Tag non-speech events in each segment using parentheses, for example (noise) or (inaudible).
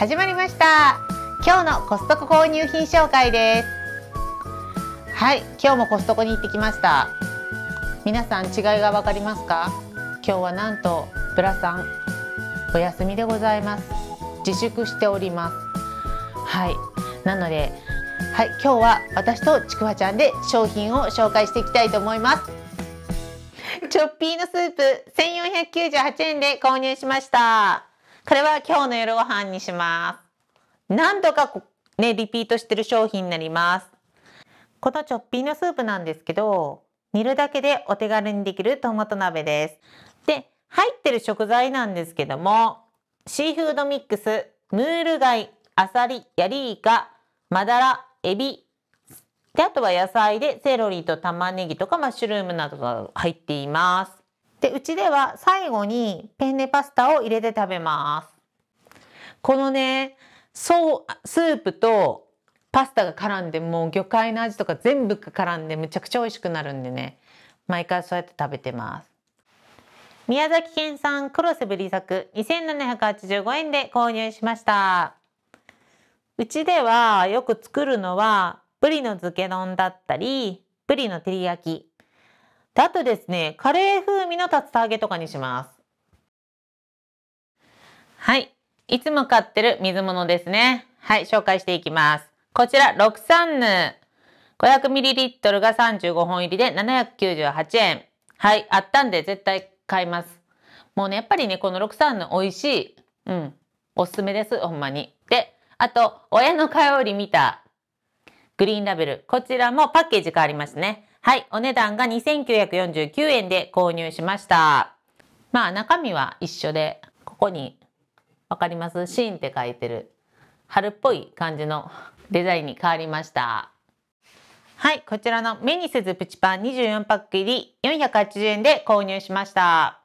始まりました今日のコストコ購入品紹介ですはい今日もコストコに行ってきました皆さん違いが分かりますか今日はなんとブラさんお休みでございます自粛しておりますはいなのではい今日は私とちくわちゃんで商品を紹介していきたいと思いますチョッピーのスープ1498円で購入しましたこれは今日の夜ご飯にします。何度かね、リピートしてる商品になります。このちょっぴーのスープなんですけど、煮るだけでお手軽にできるトマト鍋です。で、入ってる食材なんですけども、シーフードミックス、ムール貝、アサリ、ヤリイカ、マダラ、エビ、であとは野菜でセロリと玉ねぎとかマッシュルームなどが入っています。で、うちでは最後にペンネパスタを入れて食べます。このね、そう、スープとパスタが絡んで、もう魚介の味とか全部が絡んで、むちゃくちゃ美味しくなるんでね、毎回そうやって食べてます。宮崎県産黒瀬ぶり作2785円で購入しました。うちではよく作るのは、ぶりの漬け丼だったり、ぶりの照り焼き、だとですね、カレー風味の竜田揚げとかにします。はい。いつも買ってる水物ですね。はい、紹介していきます。こちら、ロクサヌ。500ml が35本入りで798円。はい、あったんで絶対買います。もうね、やっぱりね、このロクサヌ美味しい。うん。おすすめです、ほんまに。で、あと、親の香り見たグリーンラベル。こちらもパッケージ変わりますね。はい、お値段が2949円で購入しました。まあ中身は一緒で、ここに、わかりますシーンって書いてる、春っぽい感じのデザインに変わりました。はい、こちらの目にせずプチパン24パック入り480円で購入しました。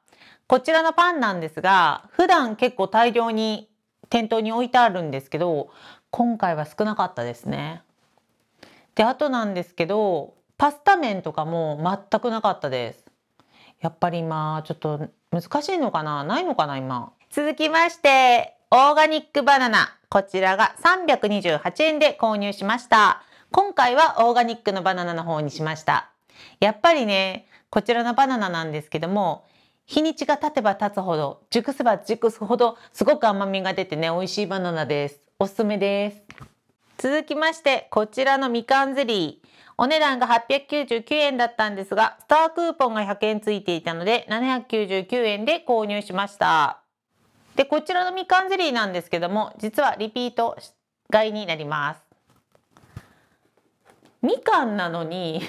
こちらのパンなんですが、普段結構大量に店頭に置いてあるんですけど、今回は少なかったですね。で、あとなんですけど、パスタ麺とかも全くなかったです。やっぱり今ちょっと難しいのかなないのかな今。続きまして、オーガニックバナナ。こちらが328円で購入しました。今回はオーガニックのバナナの方にしました。やっぱりね、こちらのバナナなんですけども、日にちが経てば経つほど、熟すば熟すほど、すごく甘みが出てね、美味しいバナナです。おすすめです。続きまして、こちらのみかんゼリー。お値段が899円だったんですが、スタークーポンが100円ついていたので、799円で購入しました。で、こちらのみかんゼリーなんですけども、実はリピート買いになります。みかんなのに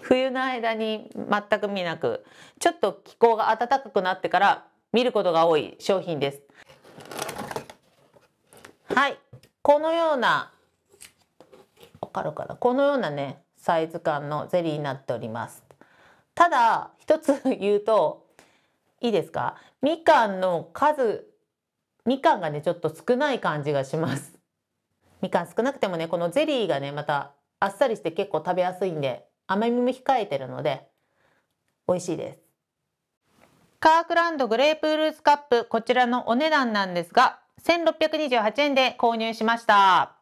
冬の間に全く見なくちょっと気候が暖かくなってから見ることが多い商品ですはいこのようなかるかなこのようなねサイズ感のゼリーになっておりますただ一つ (laughs) 言うといいですかみかんの数みかんがねちょっと少ない感じがしますみかん少なくてもねこのゼリーがねまたあっさりして結構食べやすいんで甘みも控えてるので美味しいですカークランドグレープフルーツカップこちらのお値段なんですが1628円で購入しました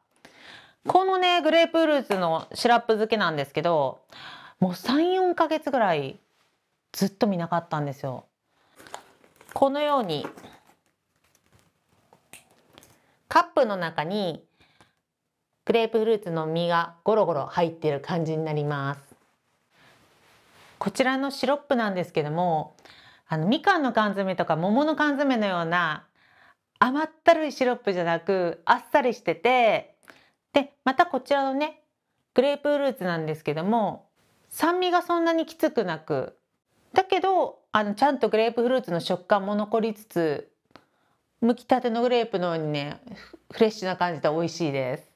このねグレープフルーツのシラップ漬けなんですけどもう34ヶ月ぐらいずっと見なかったんですよ。このようにカップの中にグレープフルーツの実がゴロゴロ入ってる感じになります。こちらのシロップなんですけどもあのみかんの缶詰とか桃の缶詰のような甘ったるいシロップじゃなくあっさりしててでまたこちらのねグレープフルーツなんですけども酸味がそんなにきつくなくだけどあのちゃんとグレープフルーツの食感も残りつつ剥きたてのグレープのようにねフレッシュな感じで美味しいです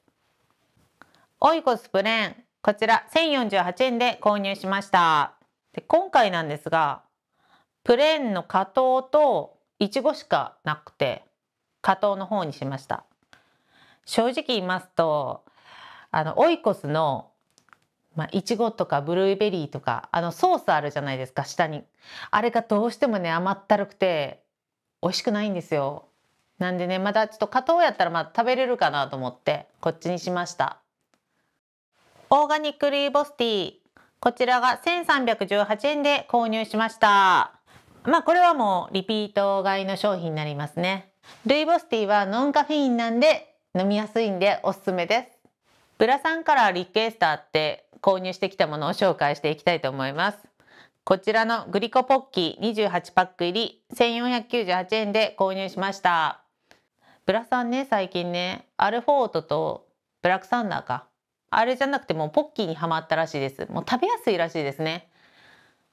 オイコスプレーンこちら1048円で購入しましたで今回なんですがプレーンの果糖といちごしかなくて果糖の方にしました正直言いますとあのオイコスのまあ、いちごとかブルーベリーとかあのソースあるじゃないですか下にあれがどうしてもね甘ったるくて美味しくないんですよなんでねまだちょっと加糖やったらまあ食べれるかなと思ってこっちにしましたオーガニックルイボスティーこちらが1318円で購入しましたまあこれはもうリピート買いの商品になりますねルイボスティーはノンカフェインなんで飲みやすいんでおすすめですブラさんからリクエストあって購入してきたものを紹介していきたいと思いますこちらのグリコポッキー28パック入り1498円で購入しましたブラさんね最近ねアルフォートとブラックサンダーかあれじゃなくてもうポッキーにはまったらしいですもう食べやすいらしいですね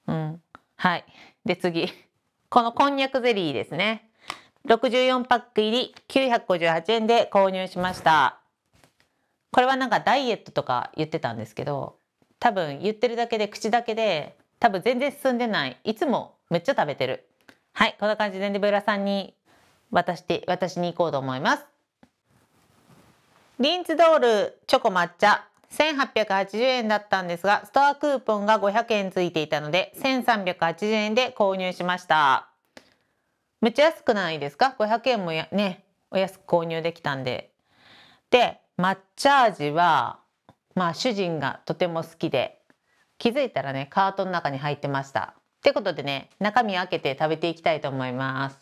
うんはいで次このこんにゃくゼリーですね64パック入り958円で購入しましたこれはなんかダイエットとか言ってたんですけど多分言ってるだけで口だけで多分全然進んでないいつもめっちゃ食べてるはいこんな感じでデブラさんに渡して渡しに行こうと思いますリンツドールチョコ抹茶1880円だったんですがストアクーポンが500円ついていたので1380円で購入しましためっちゃ安くないですか500円もねお安く購入できたんでで抹茶味はまあ主人がとても好きで気づいたらねカートの中に入ってましたってことでね中身開けて食べていきたいと思います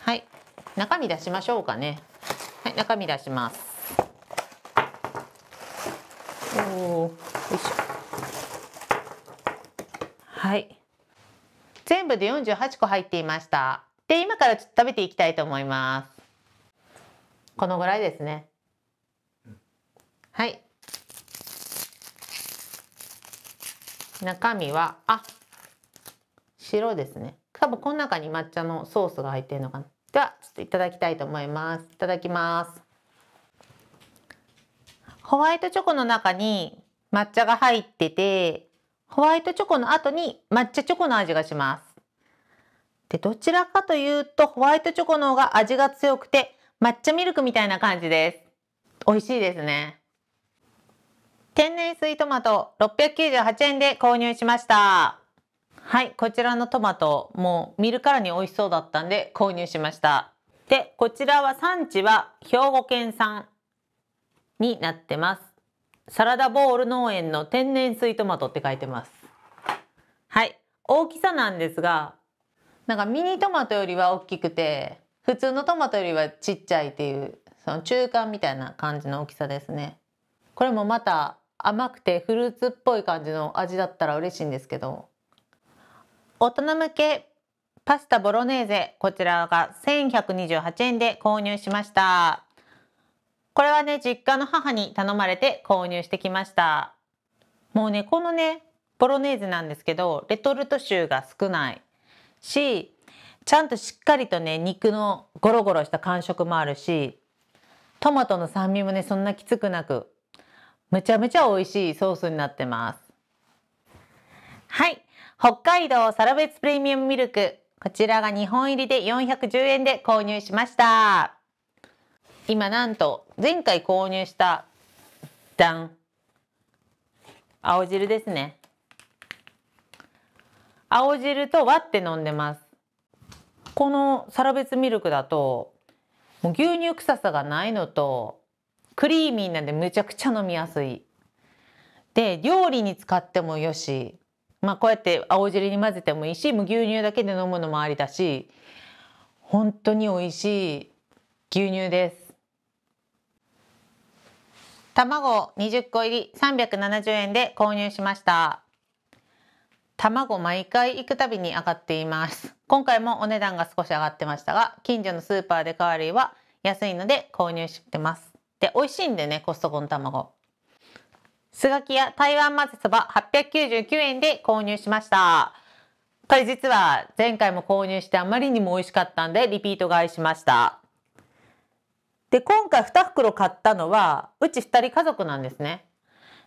はい中身出しましょうかねはい中身出しますおおよいしょはい全部で48個入っていましたで今からちょっと食べていきたいと思いますこのぐらいですねはい中身はあ白ですね多分この中に抹茶のソースが入ってるのかなではちょっといただきたいと思いますいただきますホワイトチョコの中に抹茶が入っててホワイトチョコの後に抹茶チョコの味がします。で、どちらかというとホワイトチョコの方が味が強くて抹茶ミルクみたいな感じです。美味しいですね。天然水トマト698円で購入しました。はい、こちらのトマトもう見るからに美味しそうだったんで購入しました。で、こちらは産地は兵庫県産になってます。サラダボール農園の天然水トマトって書いてます。はい。大きさなんですが、なんかミニトマトよりは大きくて、普通のトマトよりはちっちゃいっていう、その中間みたいな感じの大きさですね。これもまた甘くてフルーツっぽい感じの味だったら嬉しいんですけど。大人向けパスタボロネーゼ、こちらが1128円で購入しました。これはね、実家の母に頼まれて購入してきました。もうね、このね、ボロネーゼなんですけど、レトルト臭が少ないし、ちゃんとしっかりとね、肉のゴロゴロした感触もあるし、トマトの酸味もね、そんなきつくなく、むちゃむちゃ美味しいソースになってます。はい。北海道サラベツプレミアムミルク。こちらが2本入りで410円で購入しました。今なんと前回購入した段青汁ですね青汁と割って飲んでますこのサラベツミルクだともう牛乳臭さがないのとクリーミーなんでむちゃくちゃ飲みやすいで料理に使ってもよしまあこうやって青汁に混ぜてもいいしもう牛乳だけで飲むのもありだし本当に美味しい牛乳です卵20個入り370円で購入しました卵毎回行くたびに上がっています今回もお値段が少し上がってましたが近所のスーパーで買わよりは安いので購入してますで美味しいんでねコストコの卵スガキや台湾混ぜそば899円で購入しましたこれ実は前回も購入してあまりにも美味しかったんでリピート買いしましたで今回2袋買ったのはうち2人家族なんですね。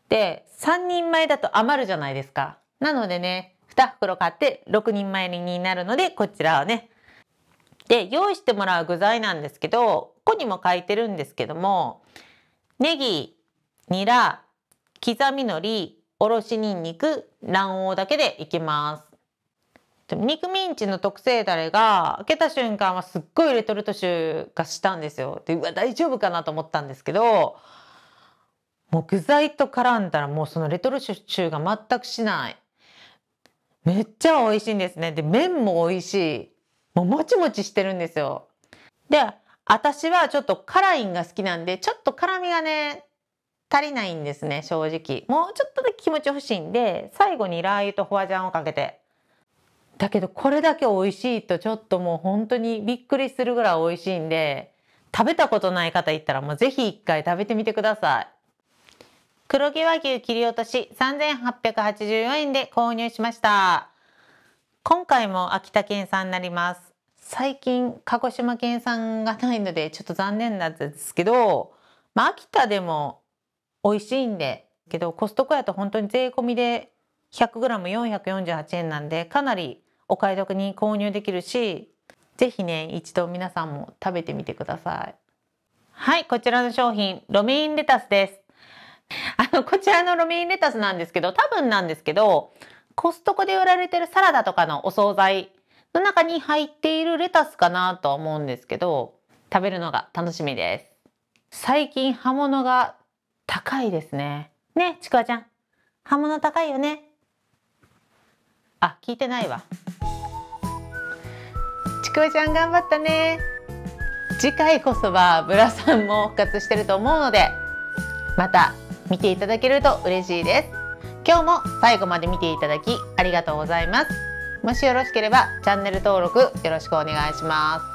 で3人前だと余るじゃないですか。なのでね2袋買って6人前になるのでこちらはね。で用意してもらう具材なんですけどここにも書いてるんですけどもネギニラ刻み海苔おろしにんにく卵黄だけでいきます。肉ミンチの特製だれが開けた瞬間はすっごいレトルト臭がしたんですよ。でうわ大丈夫かなと思ったんですけどもう具材と絡んだらもうそのレトルト臭が全くしない。めっちゃ美味しいんですね。で麺も美味しい。もうもちもちしてるんですよ。で私はちょっと辛いんが好きなんでちょっと辛みがね足りないんですね正直。もうちょっとだけ気持ち欲しいんで最後にラー油とホワジャンをかけてだけどこれだけ美味しいとちょっともう本当にびっくりするぐらい美味しいんで食べたことない方いったらもうぜひ一回食べてみてください黒毛和牛切り落とし3884円で購入しました今回も秋田県産になります最近鹿児島県産がないのでちょっと残念なんですけど、まあ、秋田でも美味しいんでけどコストコやと本当に税込みで 100g448 円なんでかなりお買い得に購入できるし是非ね一度皆さんも食べてみてくださいはいこちらの商品ロメインレタスですあのこちらのロメインレタスなんですけど多分なんですけどコストコで売られてるサラダとかのお惣菜の中に入っているレタスかなとは思うんですけど食べるのが楽しみです最近刃物が高いですねねちくわちゃん刃物高いよねあ聞いてないわくわちゃん頑張ったね次回こそはブラさんも復活してると思うのでまた見ていただけると嬉しいです今日も最後まで見ていただきありがとうございますもしよろしければチャンネル登録よろしくお願いします